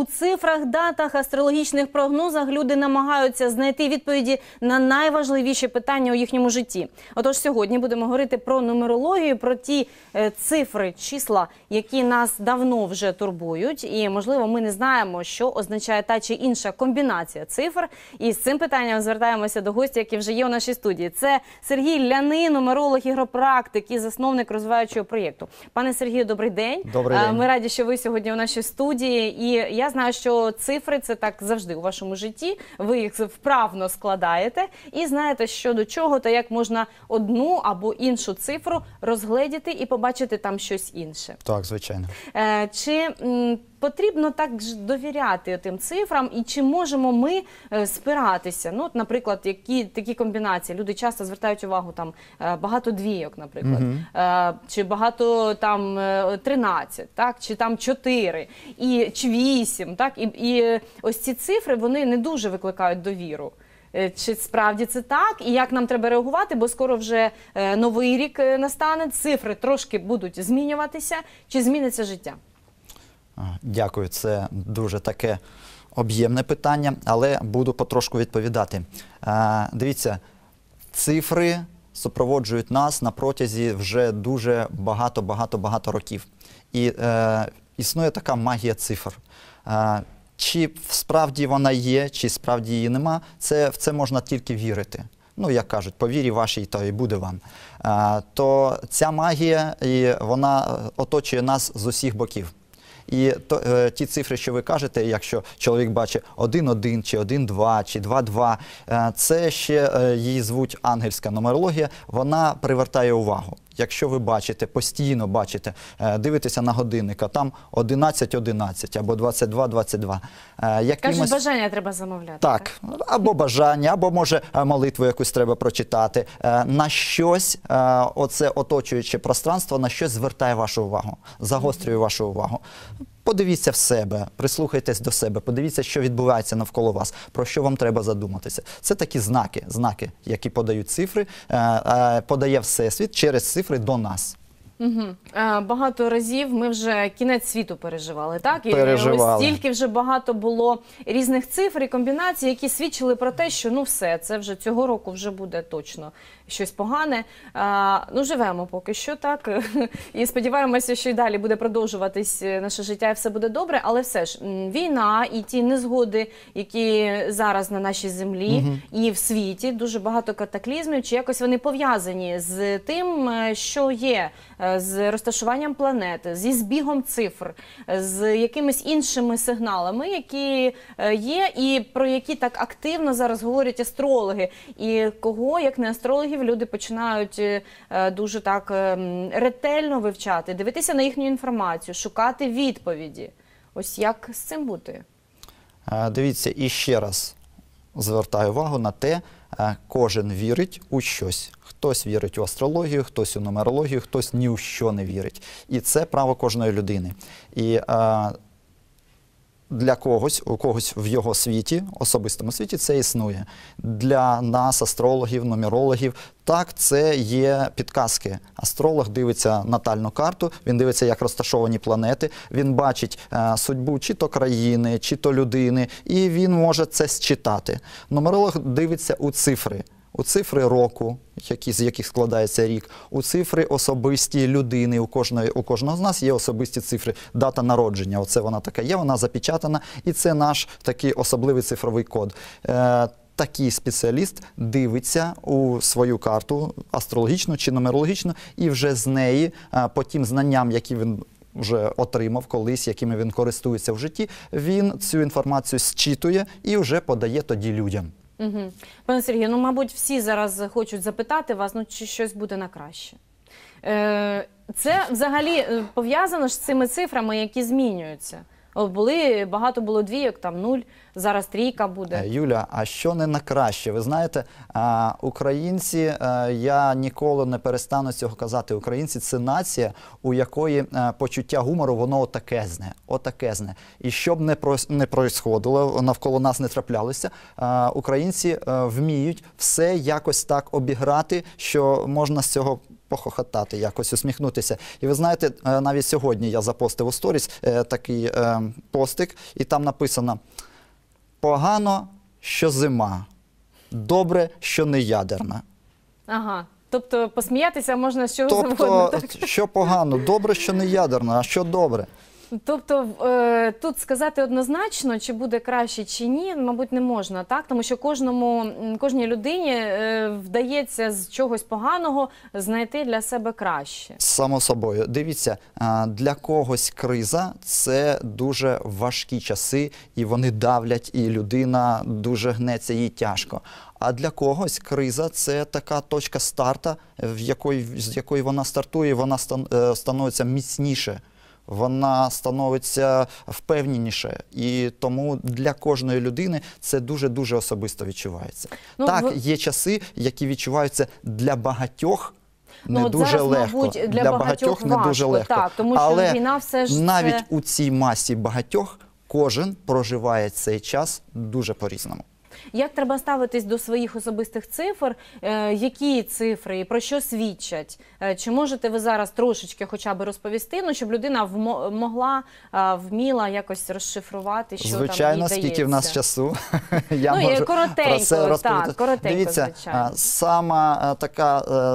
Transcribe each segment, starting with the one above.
у цифрах, датах, астрологічних прогнозах люди намагаються знайти відповіді на найважливіші питання у їхньому житті. Отож, сьогодні будемо говорити про нумерологію, про ті е, цифри, числа, які нас давно вже турбують, і можливо, ми не знаємо, що означає та чи інша комбінація цифр. І з цим питанням звертаємося до гостя, який вже є у нашій студії. Це Сергій Ляни, нумеролог ігропрактик і засновник розвиваючого проєкту. Пане Сергію, добрий день. Добрий е, день. ми раді, що ви сьогодні у нашій студії. І я знаю, що цифри це так завжди у вашому житті. Ви їх вправно складаєте і знаєте, що до чого та як можна одну або іншу цифру розгледіти і побачити там щось інше. Так, звичайно. Е, Чи потрібно так ж довіряти тим цифрам, і чи можемо ми е, спиратися? Ну, от, наприклад, які такі комбінації люди часто звертають увагу там е, багато двійок, наприклад, Мгм. Е, чи багато там е, 13, так чи там 4, і чи 8, 8, так і і е, ось ці цифри вони не дуже викликають довіру. Е, чи справді це так, і як нам треба реагувати? Бо скоро вже е, новий рік настане. Цифри трошки будуть змінюватися. Чи зміниться життя? Дякую, це дуже таке об'ємне питання, але буду потрошку відповідати. Дивіться, цифри супроводжують нас на протязі вже дуже багато, багато, багато років. І е, існує така магія цифр. Чи справді вона є, чи справді її нема, це в це можна тільки вірити. Ну, як кажуть, по вірі вашій, то і буде вам. То ця магія і вона е, оточує нас з усіх боків. І то, е, ті цифри, що ви кажете, якщо чоловік бачить 1-1, чи 1-2, чи 2-2, е, це ще її звуть ангельська нумерологія, вона привертає увагу. Якщо ви бачите, постійно бачите, е, дивитеся на годинника, там 11-11 або 22-22. Е, якимось... Кажуть, бажання треба замовляти. Так, так, або бажання, або може е, молитву якусь треба прочитати. На щось оце оточуюче пространство, на щось звертає вашу увагу, загострює вашу увагу. Подивіться в себе, прислухайтесь до себе, подивіться, що відбувається навколо вас, про що вам треба задуматися. Це такі знаки, знаки, які подають цифри, е, е, подає всесвіт через цифри до нас. Угу. Багато разів ми вже кінець світу переживали, так і е, переживали. ось стільки вже багато було різних цифр і комбінацій, які свідчили про те, що ну все це вже цього року вже буде точно щось погане. Е, ну живемо поки що так, і сподіваємося, що і далі буде продовжуватись е, наше життя, і все буде добре. Але все ж війна і ті незгоди, які зараз на нашій землі угу. і в світі, дуже багато катаклізмів, чи якось вони пов'язані з тим, що є з розташуванням планети, зі збігом цифр, з якимись іншими сигналами, які е, є, і про які так активно зараз говорять астрологи, і кого як не астрологів люди починають е, дуже так ем, ретельно вивчати, дивитися на їхню інформацію, шукати відповіді. Ось як з цим бути? Дивіться і ще раз звертаю увагу на те, е, кожен вірить у щось. Хтось вірить у астрологію, хтось у нумерологію, хтось ні у що не вірить. І це право кожної людини. І а, е, для когось, у когось в його світі, особистому світі, це існує. Для нас, астрологів, нумерологів, так, це є підказки. Астролог дивиться натальну карту, він дивиться, як розташовані планети. Він бачить е, судьбу чи то країни, чи то людини, і він може це считати. Нумеролог дивиться у цифри у цифри року, які, з яких складається рік, у цифри особисті людини. У кожної у кожного з нас є особисті цифри, дата народження. Оце вона така є, вона запечатана, і це наш такий особливий цифровий код. Е, Такий спеціаліст дивиться у свою карту астрологічну чи нумерологічну, і вже з неї е, по тим знанням, які він вже отримав колись, якими він користується в житті, він цю інформацію зчитує і вже подає тоді людям. Угу. Пане Сергію, ну мабуть, всі зараз хочуть запитати вас, ну чи щось буде на краще. Е, Це взагалі е, пов'язано з цими цифрами, які змінюються. Е, були багато було двійок, там нуль. Зараз трійка буде. Е, Юля, а що не на краще? Ви знаєте, українці е, я ніколи не перестану цього казати. Українці це нація, у якої почуття гумору воно отакезне, отакезне. І щоб не про не происходило, навколо нас не траплялося. Українці вміють все якось так обіграти, що можна з цього похохотати, якось усміхнутися. І ви знаєте, е, навіть сьогодні я запостив у сторіс е, такий е, постик, і там написано: погано, що зима, добре, що не ядерна. Ага. Тобто посміятися можна з чого тобто, завгодно. Тобто, що погано, добре, що не ядерно, а що добре. Тобто е, тут сказати однозначно, чи буде краще, чи ні, мабуть, не можна, так тому що кожному кожній людині е, вдається з чогось поганого знайти для себе краще. Само собою, дивіться для когось криза це дуже важкі часи, і вони давлять, і людина дуже гнеться їй тяжко. А для когось криза це така точка старта, в якої з якої вона стартує, вона стан е, становиться міцніше вона становиться впевненіше, і тому для кожної людини це дуже дуже особисто відчувається. Ну, так, ви... є часи, які відчуваються для багатьох. Не ну, дуже зараз, легко мабуть, для, для багатьох, багатьох не дуже легко, так, тому що але війна все ж навіть це... у цій масі багатьох кожен проживає цей час дуже по різному. Як треба ставитись до своїх особистих цифр? Е, які цифри і про що свідчать? Е, чи можете ви зараз трошечки хоча б розповісти? Ну щоб людина могла, е, вміла якось розшифрувати, що звичайно, там їй скільки в нас часу? Я ну, можу коротенько, про це розповідати. Так, коротенько, Дивіться, звичайно. сама така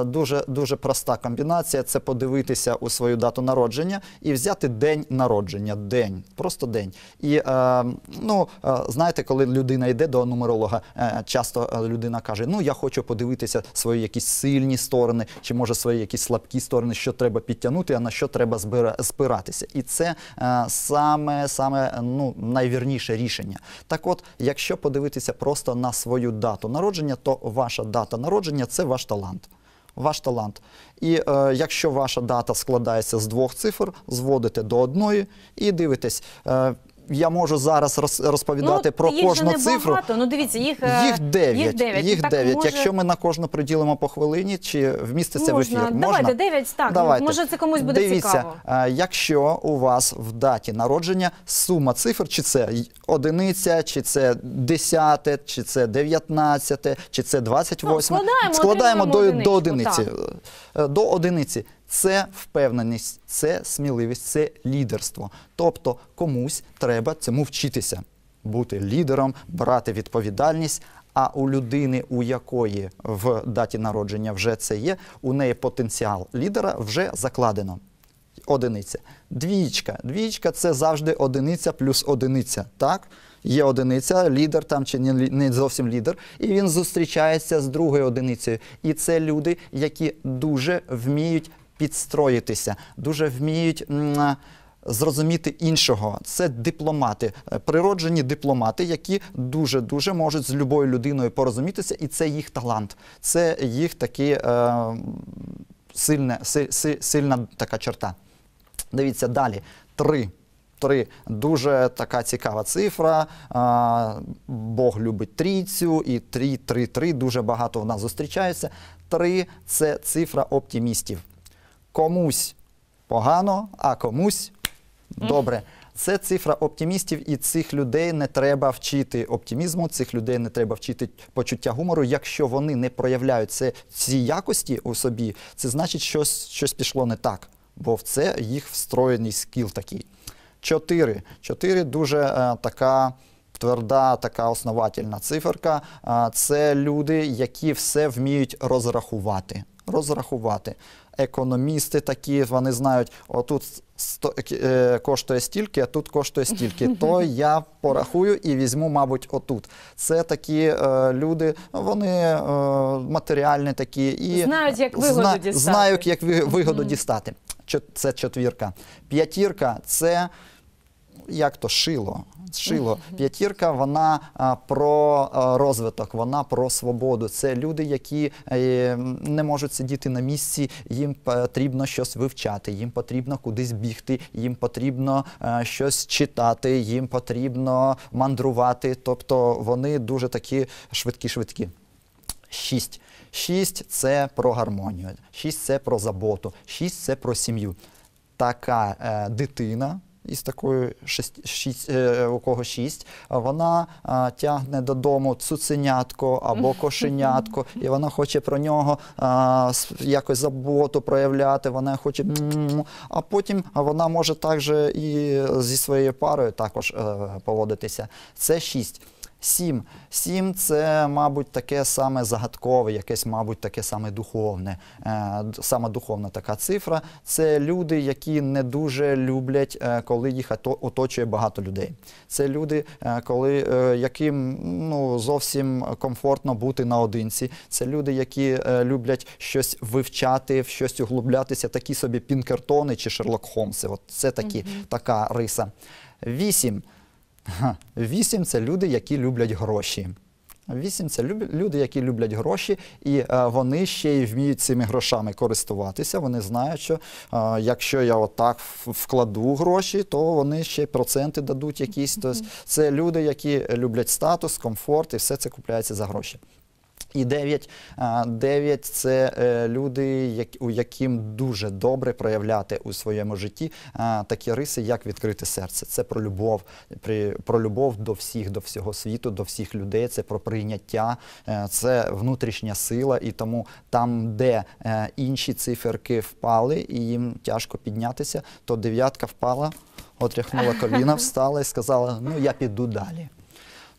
дуже дуже проста комбінація це подивитися у свою дату народження і взяти день народження, день, просто день. І ну знаєте, коли людина йде до нумеру маркетолога е, часто е, людина каже: Ну я хочу подивитися свої якісь сильні сторони, чи може свої якісь слабкі сторони, що треба підтягнути, а на що треба спиратися. І це е, саме саме ну найвірніше рішення. Так, от, якщо подивитися просто на свою дату народження, то ваша дата народження це ваш талант. Ваш талант. І е, якщо ваша дата складається з двох цифр, зводите до одної і дивитесь. Е, я можу зараз розповідати ну, про кожну цифру. Ну дивіться, їх е, їх 9. Їх 9. Їх Може... Якщо ми на кожну приділимо по хвилині, чи вміститься Можна. в ефір? Можна? Давайте дев'ять так. Ну, Давайте. Може це комусь буде дивіться, цікаво. Дивіться, е, якщо у вас в даті народження сума цифр, чи це одиниця, чи це десяте, чи це дев'ятнадцяте, чи це двадцять восьме, складаємо, складаємо до, е, до одиниці. Так. До одиниці це впевненість, це сміливість, це лідерство. Тобто комусь треба цьому вчитися, бути лідером, брати відповідальність. А у людини, у якої в даті народження вже це є, у неї потенціал лідера вже закладено. Одиниця. Двічка. Двічка це завжди одиниця плюс одиниця. Так? Є одиниця, лідер там чи не зовсім лідер, і він зустрічається з другою одиницею. І це люди, які дуже вміють підстроїтися, дуже вміють. Зрозуміти іншого, це дипломати, е, природжені дипломати, які дуже дуже можуть з любою людиною порозумітися, і це їх талант, це їх такі е, сильне, си, си, сильна така черта. Дивіться далі. Три. Три дуже така цікава цифра. Е, Бог любить трійцю, і три, три, три дуже багато в нас зустрічаються. Три це цифра оптимістів комусь погано, а комусь добре. Це цифра оптимістів, і цих людей не треба вчити оптимізму, цих людей не треба вчити почуття гумору. Якщо вони не проявляють це, ці якості у собі, це значить, що щось, пішло не так, бо в це їх встроєний скіл такий. Чотири. Чотири дуже е, така тверда, така основательна циферка. Е, це люди, які все вміють розрахувати. Розрахувати економісти такі, вони знають, отут е, коштує стільки, а тут коштує стільки. То я порахую і візьму, мабуть, отут. Це такі е, люди, ну, вони е, матеріальні такі і знають, як вигоду зна, дістати. Знають, як вигоду дістати. Це четвірка. П'ятірка це як то шило. Шило п'ятірка, вона про розвиток, вона про свободу. Це люди, які е, не можуть сидіти на місці, їм потрібно щось вивчати, їм потрібно кудись бігти, їм потрібно е, щось читати, їм потрібно мандрувати. Тобто вони дуже такі швидкі-швидкі. Шість. Шість це про гармонію, шість це про заботу, шість це про сім'ю. Така е, дитина із такою шість, шість е, у кого шість, вона а, тягне додому цуценятко або кошенятко, і вона хоче про нього а, якось заботу проявляти. Вона хоче, а потім вона може також і зі своєю парою також а, е, поводитися. Це шість. Сім. Сім це, мабуть, таке саме загадкове, якесь, мабуть, таке саме духовне. Е, саме духовна така цифра. Це люди, які не дуже люблять, е, коли їх оточує багато людей. Це люди, е, яким ну, зовсім комфортно бути наодинці. Це люди, які люблять щось вивчати, в щось углублятися, такі собі пінкертони чи Шерлок Холмси. От Це такі, така риса. Вісім. Вісім це люди, які люблять гроші. Вісім це люди, які люблять гроші, і е, вони ще й вміють цими грошами користуватися. Вони знають, що е, якщо я отак вкладу гроші, то вони ще проценти дадуть якісь. Тобто це люди, які люблять статус, комфорт, і все це купляється за гроші. І 9 9 – це е, люди, у яким дуже добре проявляти у своєму житті такі риси, як відкрите серце. Це про любов, про любов до всіх, до всього світу, до всіх людей. Це про прийняття, е, це внутрішня сила. І тому там, де е, інші циферки впали, і їм тяжко піднятися, то дев'ятка впала, отряхнула коліна, встала і сказала: Ну я піду далі.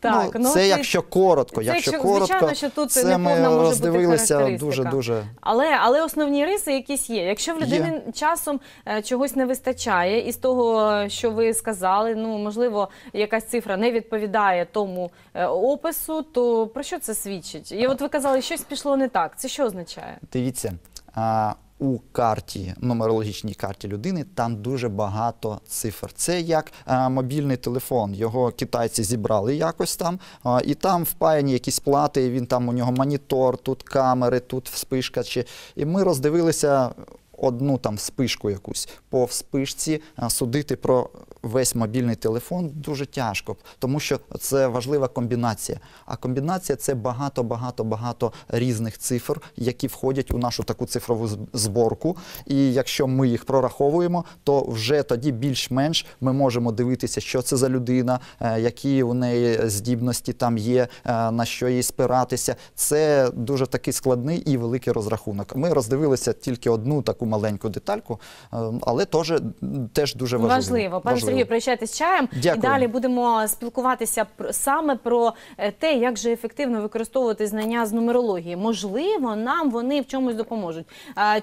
Так, ну, ну, це якщо коротко, це, якщо звичайно, що тут це ми може роздивилися дуже дуже. Але але основні риси якісь є. Якщо в людини є. часом е, чогось не вистачає, із того, що ви сказали, ну можливо, якась цифра не відповідає тому е, опису, то про що це свідчить? І от ви казали, щось пішло не так. Це що означає? Дивіться. А у карті, нумерологічній карті людини, там дуже багато цифр. Це як е, мобільний телефон. Його китайці зібрали якось там, е, і там впаяні якісь плати. Він там у нього монітор, тут камери, тут вспишкачі. І ми роздивилися одну там спишку якусь по вспишці е, судити про весь мобільний телефон дуже тяжко, тому що це важлива комбінація. А комбінація це багато, багато, багато різних цифр, які входять у нашу таку цифрову зборку. І якщо ми їх прораховуємо, то вже тоді більш-менш ми можемо дивитися, що це за людина, е, які у неї здібності там є, е, на що їй спиратися. Це дуже такий складний і великий розрахунок. Ми роздивилися тільки одну таку маленьку детальку, ем, але теж теж дуже важливо. Важливо. Пане Сергію, прощайте з чаєм Дякую. і далі будемо спілкуватися саме про е, те, як же ефективно використовувати знання з нумерології. Можливо, нам вони в чомусь допоможуть.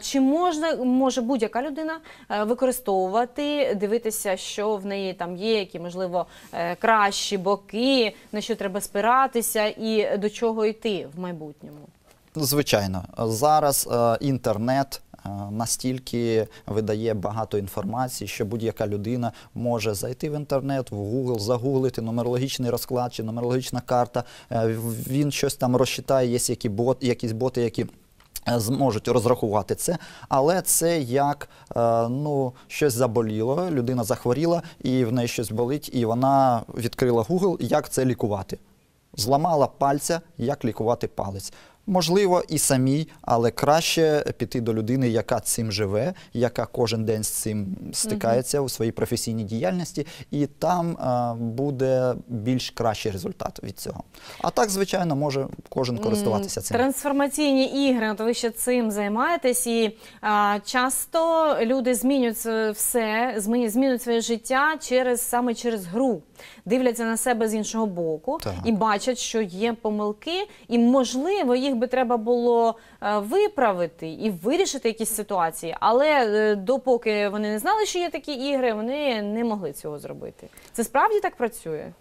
Чи можна може будь-яка людина е, використовувати, дивитися, що в неї там є, які можливо е, кращі боки, на що треба спиратися, і до чого йти в майбутньому? Звичайно, зараз інтернет, Е, настільки видає багато інформації, що будь-яка людина може зайти в інтернет, в Google, загуглити нумерологічний розклад чи нумерологічна карта. Е, він щось там розчитає, є які бот, якісь боти, які. Е, зможуть розрахувати це, але це як ну щось заболіло, людина захворіла і в неї щось болить, і вона відкрила Google, як це лікувати. Зламала пальця, як лікувати палець. Можливо, і самій, але краще піти до людини, яка цим живе, яка кожен день з цим стикається у своїй професійній діяльності, і там а, буде більш кращий результат від цього. А так, звичайно, може кожен користуватися цим. Трансформаційні ігри, от ви ще цим займаєтесь, і а, часто люди змінюють все, змінюють, змінюють своє життя через саме через гру, дивляться на себе з іншого боку так. і бачать, що є помилки, і можливо їх їх би треба було е, виправити і вирішити якісь ситуації, але е, допоки вони не знали, що є такі ігри, вони не могли цього зробити. Це справді так працює?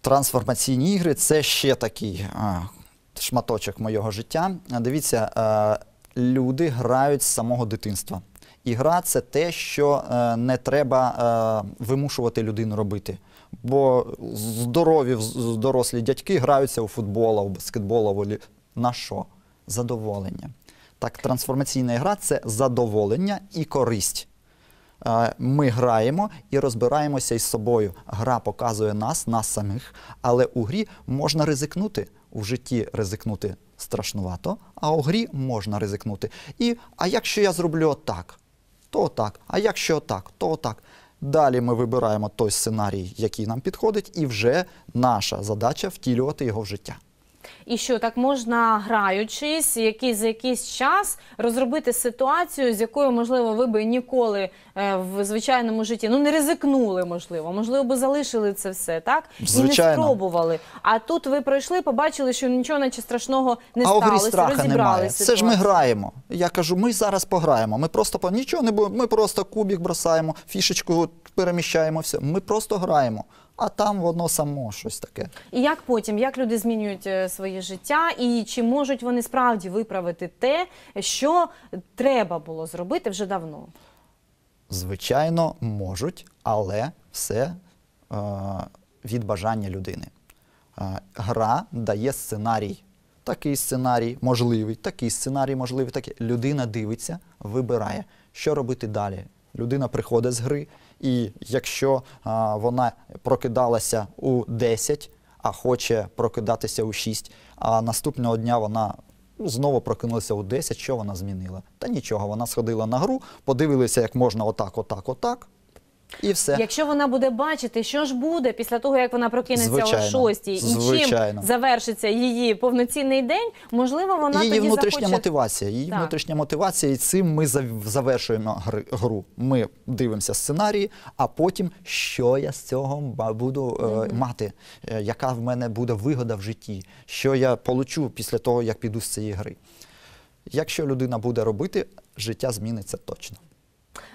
Трансформаційні ігри це ще такий а, е, шматочок моєго життя. Дивіться, а, люди грають з самого дитинства. І гра це те, що е, не треба е, вимушувати людину робити. Бо здорові дорослі дядьки граються у футбола, у баскетбола, на що? Задоволення. Так, трансформаційна гра це задоволення і користь. Е, ми граємо і розбираємося із собою. Гра показує нас, нас самих, але у грі можна ризикнути. У житті ризикнути страшнувато, а у грі можна ризикнути. І а якщо я зроблю отак, то так, а якщо отак, то отак. Далі ми вибираємо той сценарій, який нам підходить, і вже наша задача втілювати його в життя і що так можна граючись, який за якийсь час розробити ситуацію, з якою можливо ви би ніколи е, в звичайному житті ну не ризикнули, можливо, можливо, би залишили це все так Звичайно. і не спробували. А тут ви пройшли, побачили, що нічого наче страшного не а сталося. страха немає. Ситуацію. Це ж ми граємо. Я кажу, ми зараз пограємо. Ми просто по нічого не будемо. Ми просто кубік бросаємо, фішечку переміщаємо. все. ми просто граємо а там воно само щось таке. І як потім, як люди змінюють е, своє життя, і чи можуть вони справді виправити те, що треба було зробити вже давно? Звичайно, можуть, але все е, від бажання людини. Е, гра дає сценарій. Такий сценарій можливий, такий сценарій можливий. Такий. Людина дивиться, вибирає, що робити далі. Людина приходить з гри. І якщо вона прокидалася у 10, а хоче прокидатися у 6, а наступного дня вона знову прокинулася у 10, що вона змінила? Та нічого, вона сходила на гру, подивилися як можна отак, отак, отак. І все. Якщо вона буде бачити, що ж буде після того, як вона прокинеться Звичайно. о шостій, і Звичайно. чим завершиться її повноцінний день, можливо, вона її тоді внутрішня захоче... мотивація. Її так. внутрішня мотивація, і цим ми завершуємо гру. Ми дивимося сценарії, а потім що я з цього буду mm -hmm. мати, е, яка в мене буде вигода в житті, що я получу після того, як піду з цієї гри. Якщо людина буде робити, життя зміниться точно.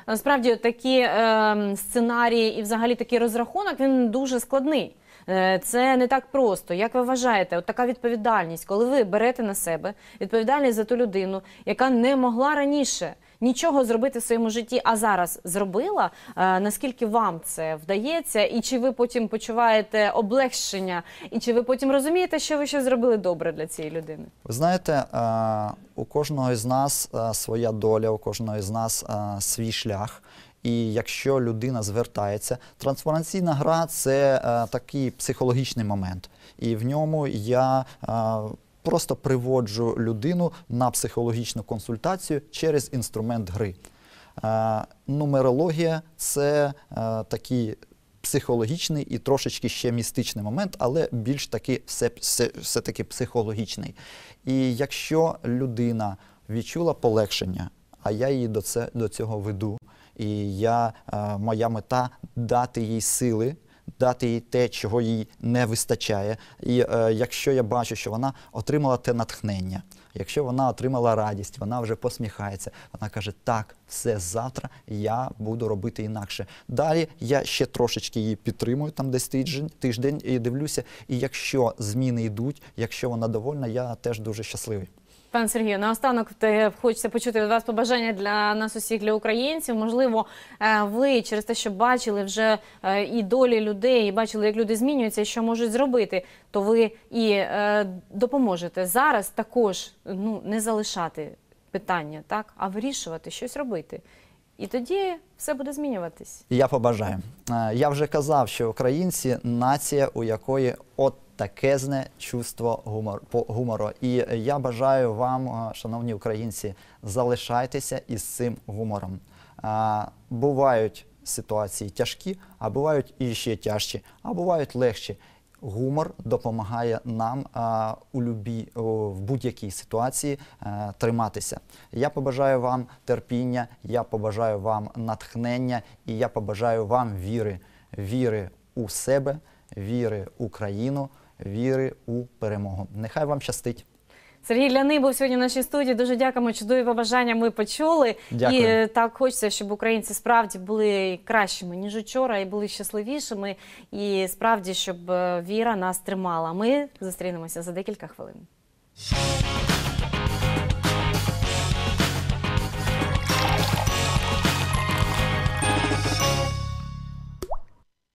Насправді такі е, сценарії і, взагалі, такий розрахунок він дуже складний. Е, це не так просто. Як ви вважаєте, от така відповідальність, коли ви берете на себе відповідальність за ту людину, яка не могла раніше нічого зробити в своєму житті, а зараз зробила. Е, наскільки вам це вдається, і чи ви потім почуваєте облегшення, і чи ви потім розумієте, що ви ще зробили добре для цієї людини? Ви знаєте, е, у кожного з нас е, своя доля, у кожного з нас свій шлях. І якщо людина звертається, трансформаційна гра це такий психологічний момент, і в ньому я просто приводжу людину на психологічну консультацію через інструмент гри. Е, нумерологія це е, такий психологічний і трошечки ще містичний момент, але більш таки все, таки психологічний. І якщо людина відчула полегшення, а я її до, це, до цього веду, і я, е, моя мета дати їй сили дати їй те, чого їй не вистачає. І е, якщо я бачу, що вона отримала те натхнення, якщо вона отримала радість, вона вже посміхається, вона каже: Так, все завтра я буду робити інакше. Далі я ще трошечки її підтримую, там десь тиждень, тиждень і дивлюся. І якщо зміни йдуть, якщо вона довольна, я теж дуже щасливий. Пан Сергію, наостанок хочеться почути від вас побажання для нас, усіх для українців. Можливо, е, ви через те, що бачили вже е, і долі людей, і бачили, як люди змінюються, і що можуть зробити, то ви і е, допоможете зараз. Також ну не залишати питання, так а вирішувати щось робити. І тоді все буде змінюватись. Я побажаю. Я вже казав, що українці нація, у якої от такезне чувство гумор, по гумору. І я бажаю вам, е, шановні українці, залишайтеся із цим гумором. Бувають ситуації тяжкі, а бувають і ще тяжчі, а бувають легші. Гумор допомагає нам а, е, у любі в будь-якій ситуації а, е, триматися. Я побажаю вам терпіння, я побажаю вам натхнення і я побажаю вам віри, віри у себе, віри в Україну віри у перемогу. Нехай вам щастить. Сергій Ляний був сьогодні в нашій студії. Дуже дякуємо. Чудові побажання. Ми почули. Дякую. І е, так хочеться, щоб українці справді були кращими ніж учора і були щасливішими. І справді, щоб е, віра нас тримала. Ми зустрінемося за декілька хвилин.